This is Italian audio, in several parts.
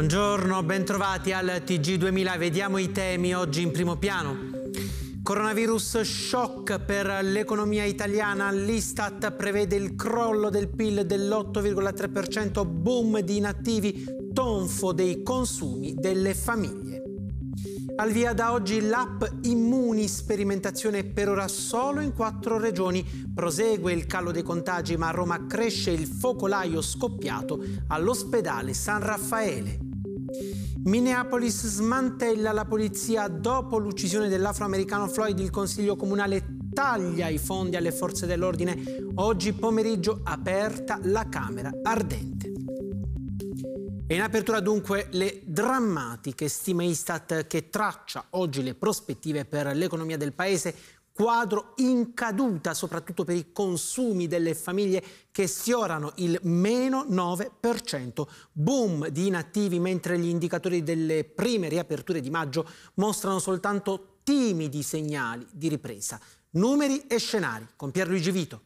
Buongiorno, bentrovati al TG2000. Vediamo i temi oggi in primo piano. Coronavirus shock per l'economia italiana. L'Istat prevede il crollo del PIL dell'8,3%, boom di inattivi, tonfo dei consumi delle famiglie. Al via da oggi l'app Immuni, sperimentazione per ora solo in quattro regioni. Prosegue il calo dei contagi, ma a Roma cresce il focolaio scoppiato all'ospedale San Raffaele. Minneapolis smantella la polizia dopo l'uccisione dell'afroamericano Floyd, il Consiglio Comunale taglia i fondi alle forze dell'ordine. Oggi pomeriggio aperta la Camera ardente. E in apertura dunque le drammatiche stime Istat che traccia oggi le prospettive per l'economia del Paese quadro in caduta, soprattutto per i consumi delle famiglie che sfiorano il meno 9%. Boom di inattivi, mentre gli indicatori delle prime riaperture di maggio mostrano soltanto timidi segnali di ripresa. Numeri e scenari con Pierluigi Vito.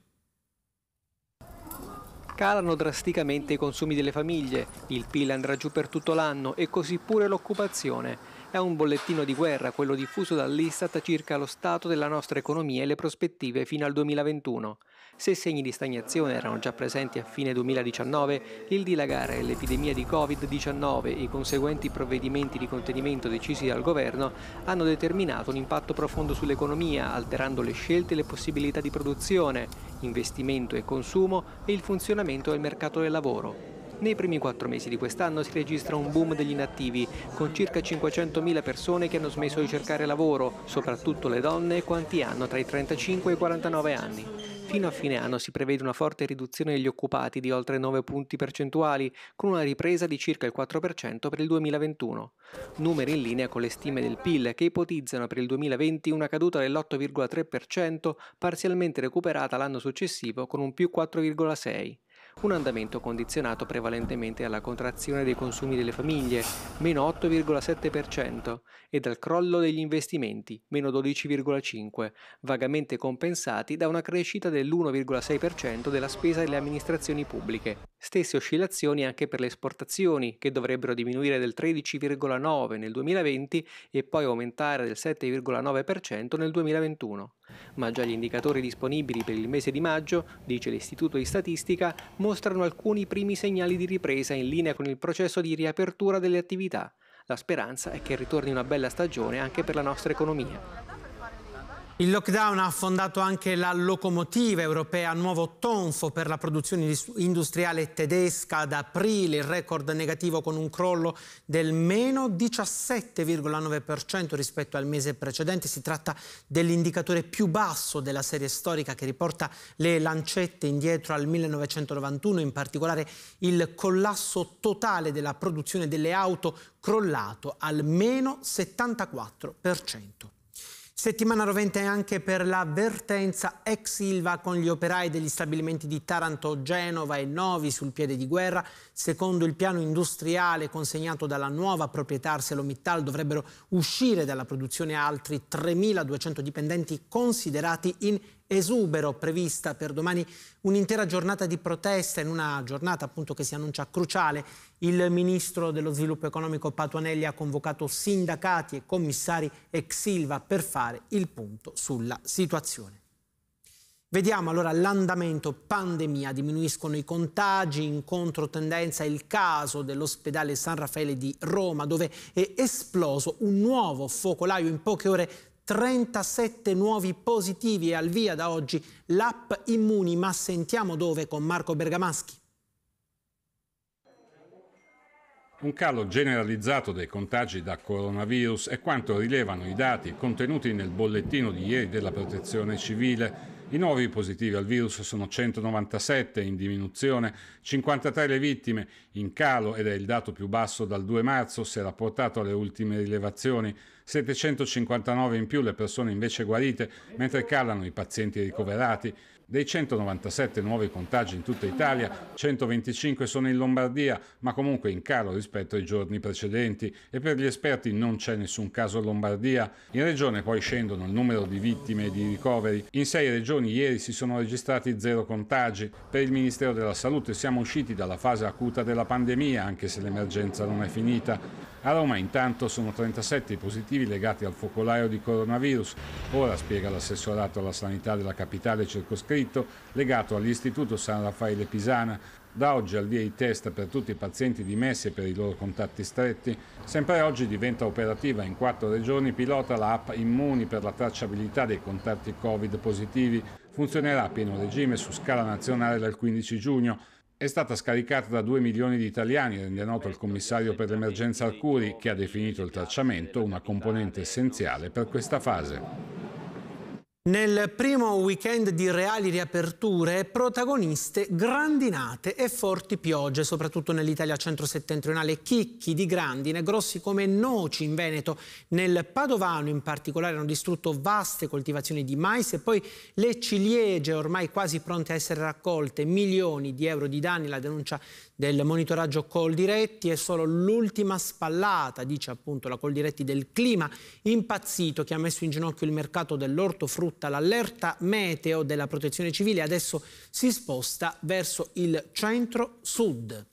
Calano drasticamente i consumi delle famiglie, il PIL andrà giù per tutto l'anno e così pure l'occupazione. È un bollettino di guerra, quello diffuso dall'Istat circa lo stato della nostra economia e le prospettive fino al 2021. Se segni di stagnazione erano già presenti a fine 2019, il dilagare dell'epidemia di Covid-19 e i conseguenti provvedimenti di contenimento decisi dal governo hanno determinato un impatto profondo sull'economia, alterando le scelte e le possibilità di produzione, investimento e consumo e il funzionamento del mercato del lavoro. Nei primi quattro mesi di quest'anno si registra un boom degli inattivi, con circa 500.000 persone che hanno smesso di cercare lavoro, soprattutto le donne quanti hanno tra i 35 e i 49 anni. Fino a fine anno si prevede una forte riduzione degli occupati di oltre 9 punti percentuali, con una ripresa di circa il 4% per il 2021. Numeri in linea con le stime del PIL che ipotizzano per il 2020 una caduta dell'8,3%, parzialmente recuperata l'anno successivo con un più 4,6% un andamento condizionato prevalentemente alla contrazione dei consumi delle famiglie, meno 8,7%, e dal crollo degli investimenti, meno 12,5%, vagamente compensati da una crescita dell'1,6% della spesa delle amministrazioni pubbliche, Stesse oscillazioni anche per le esportazioni, che dovrebbero diminuire del 13,9 nel 2020 e poi aumentare del 7,9% nel 2021. Ma già gli indicatori disponibili per il mese di maggio, dice l'Istituto di Statistica, mostrano alcuni primi segnali di ripresa in linea con il processo di riapertura delle attività. La speranza è che ritorni una bella stagione anche per la nostra economia. Il lockdown ha affondato anche la locomotiva europea nuovo tonfo per la produzione industriale tedesca. Ad aprile il record negativo con un crollo del meno 17,9% rispetto al mese precedente. Si tratta dell'indicatore più basso della serie storica che riporta le lancette indietro al 1991, in particolare il collasso totale della produzione delle auto crollato al meno 74%. Settimana rovente anche per l'avvertenza ex Silva con gli operai degli stabilimenti di Taranto, Genova e Novi sul piede di guerra. Secondo il piano industriale consegnato dalla nuova proprietà ArcelorMittal dovrebbero uscire dalla produzione altri 3.200 dipendenti considerati in esubero prevista per domani un'intera giornata di protesta in una giornata appunto che si annuncia cruciale. Il ministro dello sviluppo economico Patuanelli ha convocato sindacati e commissari ex Silva per fare il punto sulla situazione. Vediamo allora l'andamento pandemia, diminuiscono i contagi, in controtendenza il caso dell'ospedale San Raffaele di Roma dove è esploso un nuovo focolaio in poche ore 37 nuovi positivi e al via da oggi l'app Immuni, ma sentiamo dove con Marco Bergamaschi. Un calo generalizzato dei contagi da coronavirus è quanto rilevano i dati contenuti nel bollettino di ieri della Protezione Civile i nuovi positivi al virus sono 197 in diminuzione, 53 le vittime in calo ed è il dato più basso dal 2 marzo se rapportato alle ultime rilevazioni, 759 in più le persone invece guarite, mentre calano i pazienti ricoverati. Dei 197 nuovi contagi in tutta Italia, 125 sono in Lombardia, ma comunque in calo rispetto ai giorni precedenti e per gli esperti non c'è nessun caso in Lombardia. In regione poi scendono il numero di vittime e di ricoveri. In sei regioni ieri si sono registrati zero contagi. Per il Ministero della Salute siamo usciti dalla fase acuta della pandemia, anche se l'emergenza non è finita. A Roma intanto sono 37 i positivi legati al focolaio di coronavirus, ora spiega l'assessorato alla sanità della capitale circoscritto legato all'Istituto San Raffaele Pisana. Da oggi al via i test per tutti i pazienti dimessi e per i loro contatti stretti. Sempre oggi diventa operativa in quattro regioni pilota la app Immuni per la tracciabilità dei contatti Covid positivi. Funzionerà a pieno regime su scala nazionale dal 15 giugno è stata scaricata da 2 milioni di italiani, rende noto il commissario per l'emergenza Arcuri, che ha definito il tracciamento una componente essenziale per questa fase. Nel primo weekend di reali riaperture, protagoniste grandinate e forti piogge, soprattutto nell'Italia centro-settentrionale, chicchi di grandine grossi come noci in Veneto. Nel Padovano in particolare hanno distrutto vaste coltivazioni di mais e poi le ciliegie ormai quasi pronte a essere raccolte, milioni di euro di danni, la denuncia del monitoraggio Coldiretti è solo l'ultima spallata, dice appunto la Coldiretti del clima impazzito che ha messo in ginocchio il mercato dell'ortofrutto frutta l'allerta meteo della protezione civile adesso si sposta verso il centro-sud.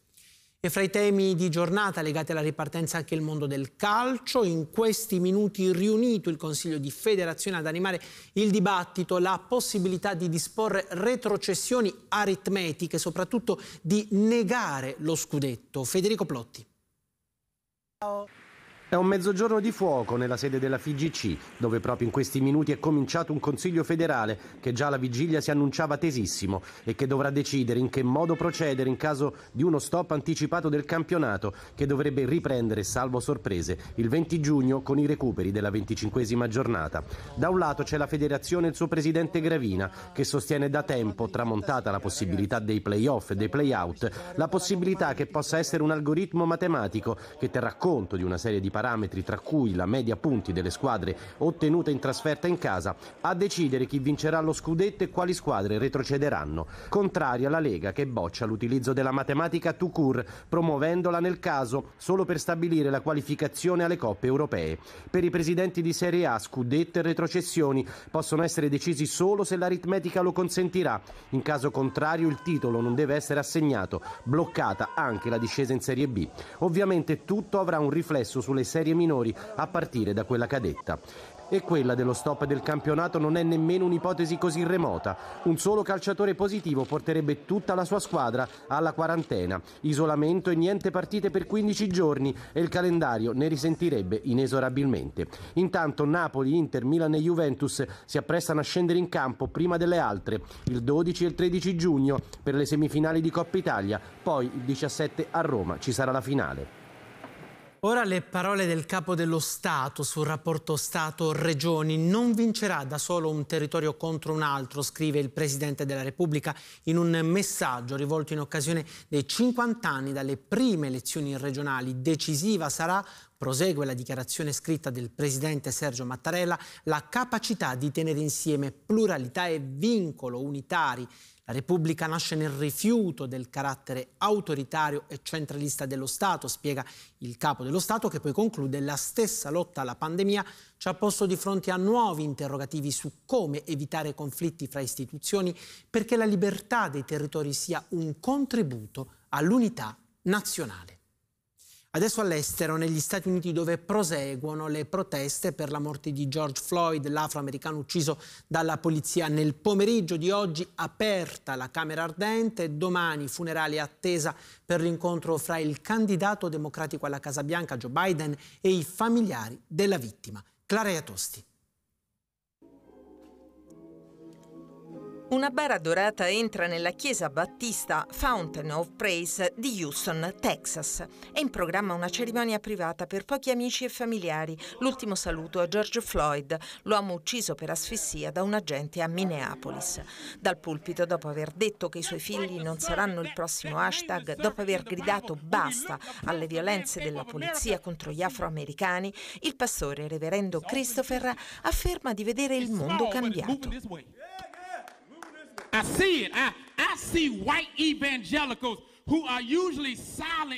E fra i temi di giornata legati alla ripartenza anche il mondo del calcio, in questi minuti riunito il Consiglio di Federazione ad animare il dibattito, la possibilità di disporre retrocessioni aritmetiche, soprattutto di negare lo scudetto. Federico Plotti. Ciao. È un mezzogiorno di fuoco nella sede della FIGC, dove proprio in questi minuti è cominciato un Consiglio federale che già alla vigilia si annunciava tesissimo e che dovrà decidere in che modo procedere in caso di uno stop anticipato del campionato che dovrebbe riprendere, salvo sorprese, il 20 giugno con i recuperi della 25 giornata. Da un lato c'è la federazione e il suo presidente Gravina che sostiene da tempo, tramontata la possibilità dei playoff e dei playout, la possibilità che possa essere un algoritmo matematico che terrà conto di una serie di parametri parametri tra cui la media punti delle squadre ottenute in trasferta in casa, a decidere chi vincerà lo scudetto e quali squadre retrocederanno, contraria la Lega che boccia l'utilizzo della matematica to court, promuovendola nel caso solo per stabilire la qualificazione alle coppe europee. Per i presidenti di Serie A scudetto e retrocessioni possono essere decisi solo se l'aritmetica lo consentirà, in caso contrario il titolo non deve essere assegnato, bloccata anche la discesa in Serie B. Ovviamente tutto avrà un riflesso sulle serie minori, a partire da quella cadetta. E quella dello stop del campionato non è nemmeno un'ipotesi così remota. Un solo calciatore positivo porterebbe tutta la sua squadra alla quarantena, isolamento e niente partite per 15 giorni e il calendario ne risentirebbe inesorabilmente. Intanto Napoli, Inter, Milan e Juventus si apprestano a scendere in campo prima delle altre, il 12 e il 13 giugno per le semifinali di Coppa Italia, poi il 17 a Roma ci sarà la finale. Ora le parole del capo dello Stato sul rapporto Stato-Regioni. Non vincerà da solo un territorio contro un altro, scrive il Presidente della Repubblica in un messaggio rivolto in occasione dei 50 anni dalle prime elezioni regionali. Decisiva sarà prosegue la dichiarazione scritta del presidente Sergio Mattarella, la capacità di tenere insieme pluralità e vincolo unitari la Repubblica nasce nel rifiuto del carattere autoritario e centralista dello Stato, spiega il capo dello Stato, che poi conclude la stessa lotta alla pandemia ci ha posto di fronte a nuovi interrogativi su come evitare conflitti fra istituzioni perché la libertà dei territori sia un contributo all'unità nazionale. Adesso all'estero, negli Stati Uniti, dove proseguono le proteste per la morte di George Floyd, l'afroamericano ucciso dalla polizia. Nel pomeriggio di oggi aperta la Camera Ardente, domani funerale attesa per l'incontro fra il candidato democratico alla Casa Bianca, Joe Biden, e i familiari della vittima. Clara Iatosti. Una bara dorata entra nella chiesa battista Fountain of Praise di Houston, Texas. È in programma una cerimonia privata per pochi amici e familiari. L'ultimo saluto a George Floyd, l'uomo ucciso per asfissia da un agente a Minneapolis. Dal pulpito, dopo aver detto che i suoi figli non saranno il prossimo hashtag, dopo aver gridato basta alle violenze della polizia contro gli afroamericani, il pastore reverendo Christopher afferma di vedere il mondo cambiato. I see it. I, I see white evangelicals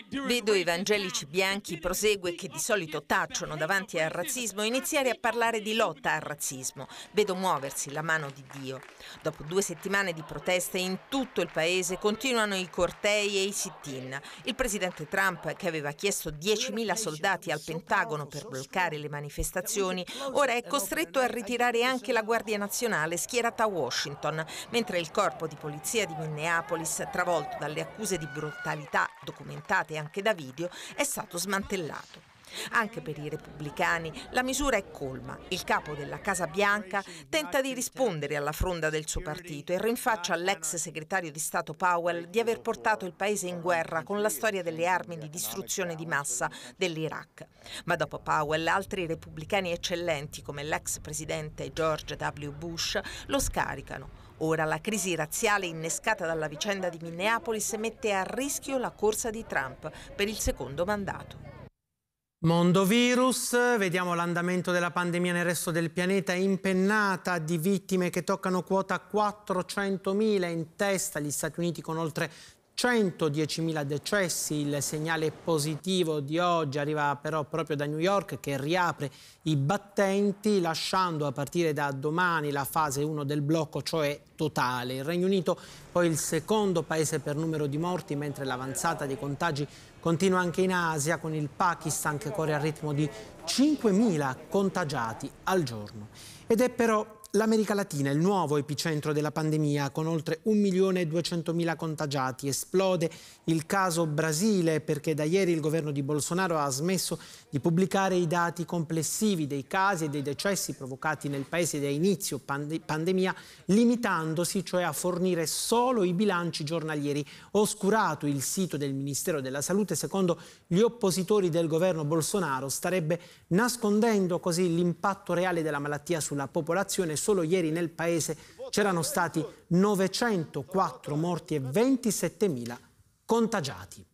Vedo evangelici bianchi prosegue che di solito tacciono davanti al razzismo iniziare a parlare di lotta al razzismo. Vedo muoversi la mano di Dio. Dopo due settimane di proteste in tutto il paese continuano i cortei e i sit-in. Il presidente Trump, che aveva chiesto 10.000 soldati al Pentagono per bloccare le manifestazioni, ora è costretto a ritirare anche la Guardia Nazionale schierata a Washington, mentre il corpo di polizia di Minneapolis, travolto dalle accuse di brutalità documentate anche da video, è stato smantellato. Anche per i repubblicani la misura è colma. Il capo della Casa Bianca tenta di rispondere alla fronda del suo partito e rinfaccia all'ex segretario di Stato Powell di aver portato il paese in guerra con la storia delle armi di distruzione di massa dell'Iraq. Ma dopo Powell altri repubblicani eccellenti come l'ex presidente George W. Bush lo scaricano. Ora la crisi razziale innescata dalla vicenda di Minneapolis mette a rischio la corsa di Trump per il secondo mandato. Mondo virus, vediamo l'andamento della pandemia nel resto del pianeta, impennata di vittime che toccano quota 400.000 in testa, gli Stati Uniti con oltre 110.000 decessi, il segnale positivo di oggi arriva però proprio da New York che riapre i battenti lasciando a partire da domani la fase 1 del blocco, cioè totale. Il Regno Unito poi il secondo paese per numero di morti mentre l'avanzata dei contagi continua anche in Asia con il Pakistan che corre al ritmo di 5.000 contagiati al giorno. Ed è però L'America Latina, il nuovo epicentro della pandemia, con oltre 1.200.000 contagiati, esplode il caso Brasile perché da ieri il governo di Bolsonaro ha smesso di pubblicare i dati complessivi dei casi e dei decessi provocati nel paese da inizio pande pandemia, limitandosi cioè a fornire solo i bilanci giornalieri. Oscurato il sito del Ministero della Salute, secondo gli oppositori del governo Bolsonaro, starebbe nascondendo così l'impatto reale della malattia sulla popolazione solo ieri nel paese c'erano stati 904 morti e 27.000 contagiati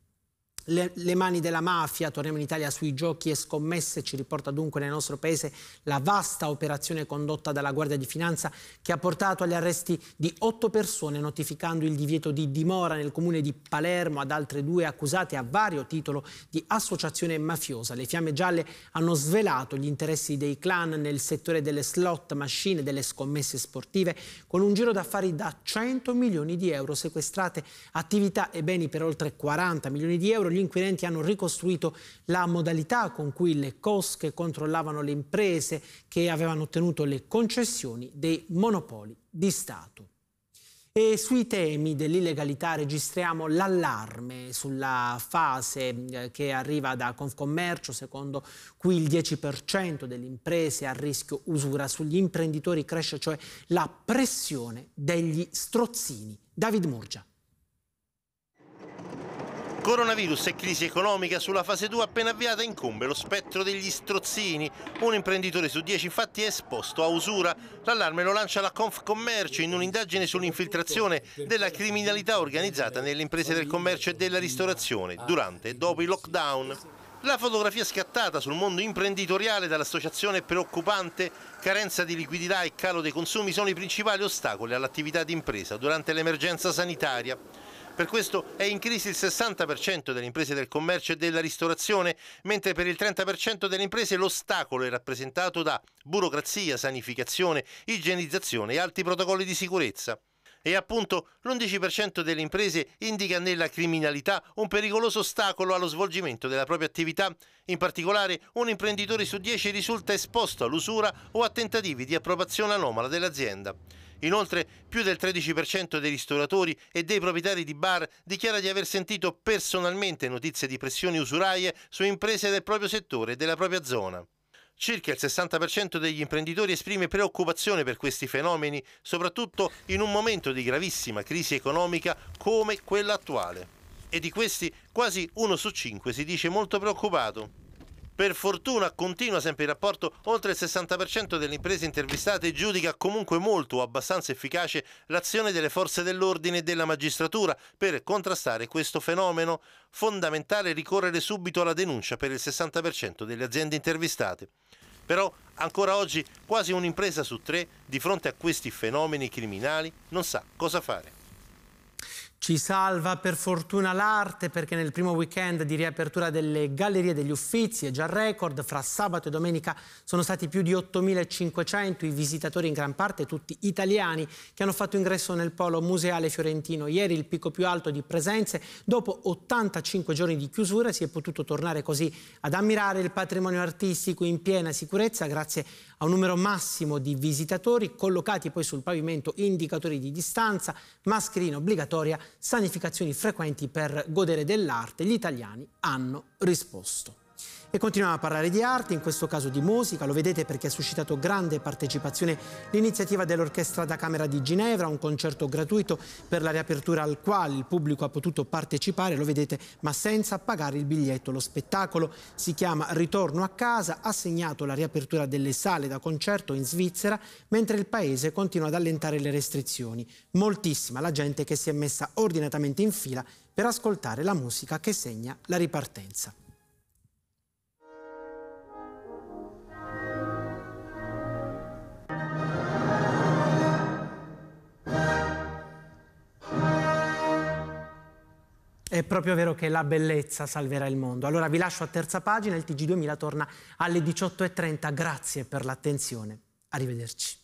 le, le mani della mafia, torniamo in Italia sui giochi e scommesse, ci riporta dunque nel nostro paese la vasta operazione condotta dalla Guardia di Finanza che ha portato agli arresti di otto persone, notificando il divieto di dimora nel comune di Palermo ad altre due accusate a vario titolo di associazione mafiosa. Le fiamme gialle hanno svelato gli interessi dei clan nel settore delle slot machine, delle scommesse sportive, con un giro d'affari da 100 milioni di euro sequestrate, attività e beni per oltre 40 milioni di euro. Gli gli inquirenti hanno ricostruito la modalità con cui le cosche controllavano le imprese che avevano ottenuto le concessioni dei monopoli di Stato. E sui temi dell'illegalità registriamo l'allarme sulla fase eh, che arriva da Confcommercio, secondo cui il 10% delle imprese a rischio usura sugli imprenditori cresce, cioè la pressione degli strozzini. David Murgia. Coronavirus e crisi economica sulla fase 2 appena avviata incombe lo spettro degli strozzini. Un imprenditore su 10 infatti è esposto a usura. L'allarme lo lancia la Confcommercio in un'indagine sull'infiltrazione della criminalità organizzata nelle imprese del commercio e della ristorazione durante e dopo i lockdown. La fotografia scattata sul mondo imprenditoriale dall'associazione è preoccupante, carenza di liquidità e calo dei consumi sono i principali ostacoli all'attività di impresa durante l'emergenza sanitaria. Per questo è in crisi il 60% delle imprese del commercio e della ristorazione, mentre per il 30% delle imprese l'ostacolo è rappresentato da burocrazia, sanificazione, igienizzazione e alti protocolli di sicurezza. E appunto l'11% delle imprese indica nella criminalità un pericoloso ostacolo allo svolgimento della propria attività. In particolare un imprenditore su 10 risulta esposto all'usura o a tentativi di approvazione anomala dell'azienda. Inoltre, più del 13% dei ristoratori e dei proprietari di bar dichiara di aver sentito personalmente notizie di pressioni usuraie su imprese del proprio settore e della propria zona. Circa il 60% degli imprenditori esprime preoccupazione per questi fenomeni, soprattutto in un momento di gravissima crisi economica come quella attuale. E di questi quasi uno su cinque si dice molto preoccupato. Per fortuna continua sempre il rapporto, oltre il 60% delle imprese intervistate giudica comunque molto o abbastanza efficace l'azione delle forze dell'ordine e della magistratura per contrastare questo fenomeno. Fondamentale ricorrere subito alla denuncia per il 60% delle aziende intervistate. Però ancora oggi quasi un'impresa su tre di fronte a questi fenomeni criminali non sa cosa fare. Ci salva per fortuna l'arte perché nel primo weekend di riapertura delle Gallerie degli Uffizi è già record, fra sabato e domenica sono stati più di 8.500 i visitatori in gran parte, tutti italiani, che hanno fatto ingresso nel polo museale fiorentino. Ieri il picco più alto di presenze, dopo 85 giorni di chiusura si è potuto tornare così ad ammirare il patrimonio artistico in piena sicurezza grazie a un numero massimo di visitatori, collocati poi sul pavimento indicatori di distanza, mascherina obbligatoria, sanificazioni frequenti per godere dell'arte. Gli italiani hanno risposto. E continuiamo a parlare di arte, in questo caso di musica, lo vedete perché ha suscitato grande partecipazione l'iniziativa dell'Orchestra da Camera di Ginevra, un concerto gratuito per la riapertura al quale il pubblico ha potuto partecipare, lo vedete, ma senza pagare il biglietto. Lo spettacolo si chiama Ritorno a casa, ha segnato la riapertura delle sale da concerto in Svizzera, mentre il paese continua ad allentare le restrizioni. Moltissima la gente che si è messa ordinatamente in fila per ascoltare la musica che segna la ripartenza. È proprio vero che la bellezza salverà il mondo. Allora vi lascio a terza pagina, il TG2000 torna alle 18.30. Grazie per l'attenzione. Arrivederci.